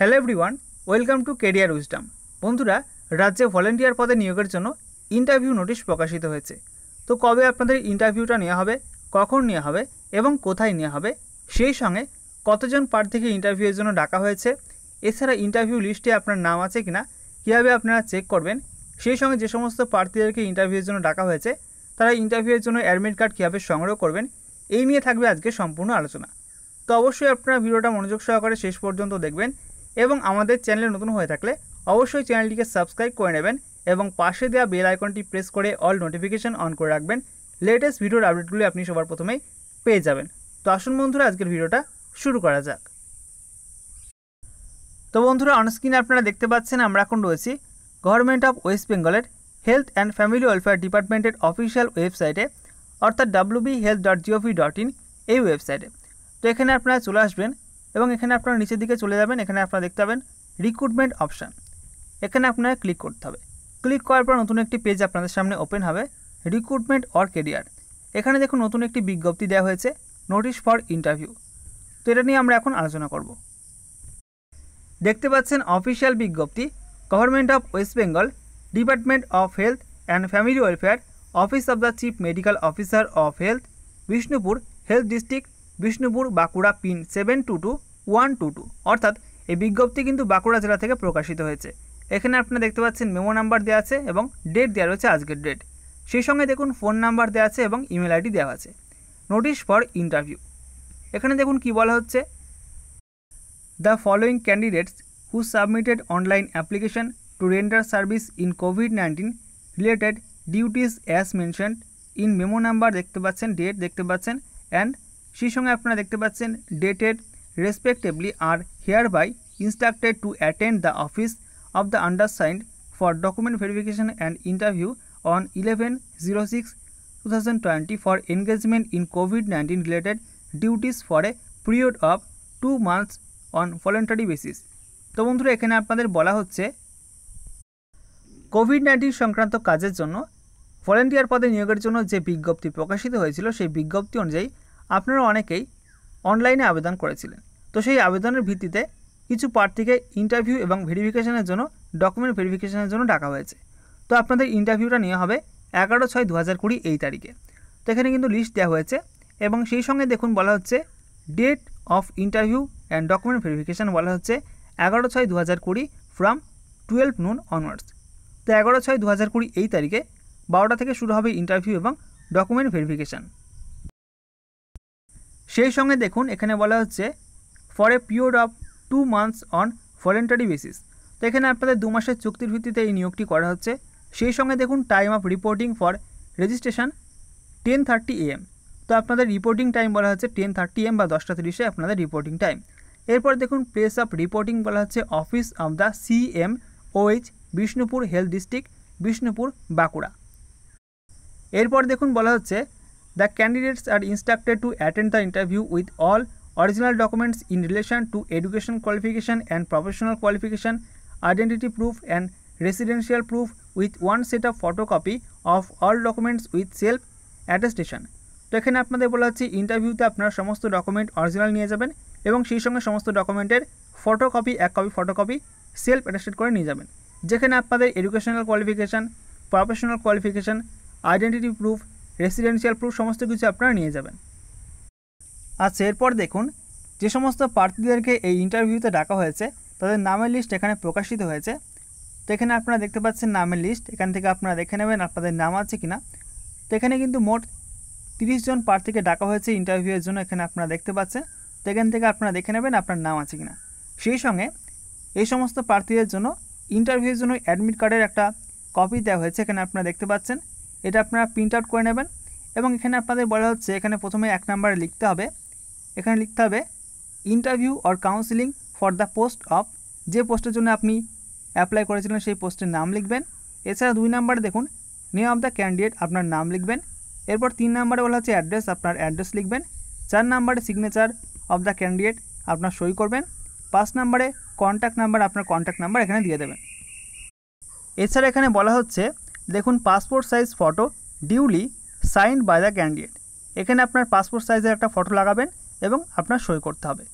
hello everyone welcome to career wisdom বন্ধুরা রাজ্যে volunteer পদে নিয়োগের জন্য ইন্টারভিউ নোটিশ প্রকাশিত হয়েছে তো কবে আপনাদের ইন্টারভিউটা নেওয়া হবে কখন নেওয়া হবে এবং কোথায় নেওয়া হবে সেই সঙ্গে কতজন প্রার্থীকে ইন্টারভিউয়ের জন্য ডাকা হয়েছে এছাড়া ইন্টারভিউ লিস্টে আপনার নাম আছে কিনা কীভাবে আপনারা চেক করবেন সেই সঙ্গে যে সমস্ত প্রার্থীদেরকে ইন্টারভিউয়ের জন্য ডাকা হয়েছে তারা ইন্টারভিউয়ের জন্য অ্যাডমিট কার্ড কীভাবে সংগ্রহ করবেন এই নিয়ে থাকবে আজকে সম্পূর্ণ আলোচনা তো অবশ্যই আপনারা ভিডিওটা মনোযোগ সহকারে শেষ পর্যন্ত দেখবেন এবং আমাদের চ্যানেলে নতুন হয়ে থাকলে অবশ্যই চ্যানেলটিকে সাবস্ক্রাইব করে নেবেন এবং পাশে দেওয়া বেল আইকনটি প্রেস করে অল নোটিফিকেশান অন করে রাখবেন লেটেস্ট ভিডিওর আপডেটগুলি আপনি সবার প্রথমেই পেয়ে যাবেন তো আসুন বন্ধুরা আজকের ভিডিওটা শুরু করা যাক তো বন্ধুরা অনস্ক্রিনে আপনারা দেখতে পাচ্ছেন আমরা এখন রয়েছি গভর্নমেন্ট অফ ওয়েস্ট বেঙ্গলের হেলথ অ্যান্ড ফ্যামিলি ওয়েলফেয়ার ডিপার্টমেন্টের অফিসিয়াল ওয়েবসাইটে অর্থাৎ W B health dot G O V dot in এই ওয়েবসাইটে তো এখানে আপনারা চলে আসবেন এবং এখানে আপনারা নিচের দিকে চলে যাবেন এখানে আপনারা দেখতে পাবেন রিক্রুটমেন্ট অপশান এখানে আপনারা ক্লিক করতে হবে ক্লিক করার পর নতুন একটি পেজ আপনাদের সামনে ওপেন হবে রিক্রুটমেন্ট অর কেরিয়ার এখানে দেখুন নতুন একটি বিজ্ঞপ্তি দেওয়া হয়েছে নোটিশ ফর ইন্টারভিউ তো এটা নিয়ে আমরা এখন আলোচনা করব দেখতে পাচ্ছেন অফিসিয়াল বিজ্ঞপ্তি government of West Bengal department of health and family welfare office of the chief medical officer of health Bishnupur health district Bishnupur Bankura pin seven two two one two two অর্থাৎ এই বিজ্ঞপ্তি কিন্তু বাঁকুড়া জেলা থেকে প্রকাশিত হয়েছে এখানে আপনারা দেখতে পাচ্ছেন মেমো নাম্বার দেওয়া আছে এবং ডেট দেওয়া রয়েছে আজকের ডেট সেই সঙ্গে দেখুন ফোন নাম্বার দেওয়া আছে এবং ইমেল আইডি দেওয়া আছে নোটিশ ফর ইন্টারভিউ এখানে দেখুন কি বলা হচ্ছে the following candidates who submitted online application to render service in covid nineteen related duties as mention in memo number দেখতে পাচ্ছেন ডেট দেখতে পাচ্ছেন অ্যান্ড সেই সঙ্গে আপনারা দেখতে পাচ্ছেন dated respectively are hereby instructed to attend the office of the undersigned for document verification and interview on 11-06-2020 for engagement in COVID-19 related duties for a period of two months on voluntary basis তো বন্ধুরা এখানে আপনাদের বলা হচ্ছে Covid nineteen সংক্রান্ত কাজের জন্য volunteer পদে নিয়োগের জন্য যে বিজ্ঞপ্তি প্রকাশিত হয়েছিল সেই বিজ্ঞপ্তি অনুযায়ী আপনারা অনেকেই অনলাইনে আবেদন করেছিলেন তো সেই আবেদনের ভিত্তিতে কিছু প্রার্থীকে ইন্টারভিউ এবং ভেরিফিকেশনের জন্য ডকুমেন্ট ভেরিফিকেশনের জন্য ডাকা হয়েছে তো আপনাদের ইন্টারভিউটা নেওয়া হবে এগারো ছয় দু হাজার কুড়ি এই তারিখে তো এখানে কিন্তু লিস্ট দেওয়া হয়েছে এবং সেই সঙ্গে দেখুন বলা হচ্ছে date of interview and document verification বলা হচ্ছে এগারো ছয় দু হাজার কুড়ি ফ্রম টুয়েলভ নুন অনওয়ার্ডস তো এগারো ছয় দু হাজার কুড়ি এই তারিখে বারোটা থেকে শুরু হবে ইন্টারভিউ এবং ডকুমেন্ট ভেরিফিকেশান সেই সঙ্গে দেখুন এখানে বলা হচ্ছে for a period of two months on voluntary basis তো এখানে আপনাদের দু মাসের চুক্তির ভিত্তিতে এই নিয়োগটি করা হচ্ছে সেই সঙ্গে দেখুন time of reporting for registration ten thirty AM তো আপনাদের রিপোর্টিং টাইম বলা হচ্ছে টেন থার্টি এম বা দশটা তিরিশে আপনাদের রিপোর্টিং টাইম এরপর দেখুন প্লেস অফ রিপোর্টিং বলা হচ্ছে office of the CM OH Bishnupur health district Bishnupur Bankura এরপর দেখুন বলা হচ্ছে the candidates are instructed to attend the interview with all original documents in relation to education qualification and professional qualification identity proof and residential proof with one set of photocopy of all documents with self attestation তো এখানে আপনাদের বলা হচ্ছে ইন্টারভিউতে আপনার সমস্ত document original নিয়ে যাবেন এবং সেই সঙ্গে সমস্ত ডকুমেন্টের ফটোকপি এক কপি ফটোকপি সেলফ অ্যাটেস্টেড করে নিয়ে যাবেন যেখানে আপনাদের educational qualification professional qualification identity proof residential proof সমস্ত কিছু আপনারা নিয়ে যাবেন আচ্ছা এরপর দেখুন যে সমস্ত প্রার্থীদেরকে এই ইন্টারভিউতে ডাকা হয়েছে তাদের নামের লিস্ট এখানে প্রকাশিত হয়েছে তো এখানে আপনারা দেখতে পাচ্ছেন নামের লিস্ট এখান থেকে আপনারা দেখে নেবেন আপনাদের নাম আছে কিনা তো এখানে কিন্তু মোট তিরিশ জন প্রার্থীকে ডাকা হয়েছে ইন্টারভিউয়ের জন্য এখানে আপনারা দেখতে পাচ্ছেন তো এখান থেকে আপনারা দেখে নেবেন আপনার নাম আছে কিনা সেই সঙ্গে এই সমস্ত প্রার্থীদের জন্য ইন্টারভিউয়ের জন্য অ্যাডমিট কার্ডের একটা কপি দেওয়া হয়েছে এখানে আপনারা দেখতে পাচ্ছেন এটা আপনারা প্রিন্ট আউট করে নেবেন এবং এখানে আপনাদের বলা হচ্ছে এখানে প্রথমে এক নাম্বারে লিখতে হবে এখানে লিখতে হবে interview or counselling for the post of যে পোস্টের জন্য আপনি অ্যাপ্লাই করেছিলেন সেই পোস্টের নাম লিখবেন এছাড়া দুই নাম্বারে দেখুন নেম অফ দ্য ক্যান্ডিডেট আপনার নাম লিখবেন এরপর তিন নাম্বারে বলা হচ্ছে অ্যাড্রেস আপনার অ্যাড্রেস লিখবেন চার নাম্বারে সিগনেচার অফ দ্য ক্যান্ডিডেট আপনার সই করবেন পাঁচ নাম্বারে কন্ট্যাক্ট নাম্বার আপনার কন্ট্যাক্ট নাম্বার এখানে দিয়ে দেবেন এছাড়া এখানে বলা হচ্ছে দেখুন passport size photo duly sign by the candidate এখানে আপনার পাসপোর্ট সাইজের একটা ফটো লাগাবেন এবং আপনার সই করতে হবে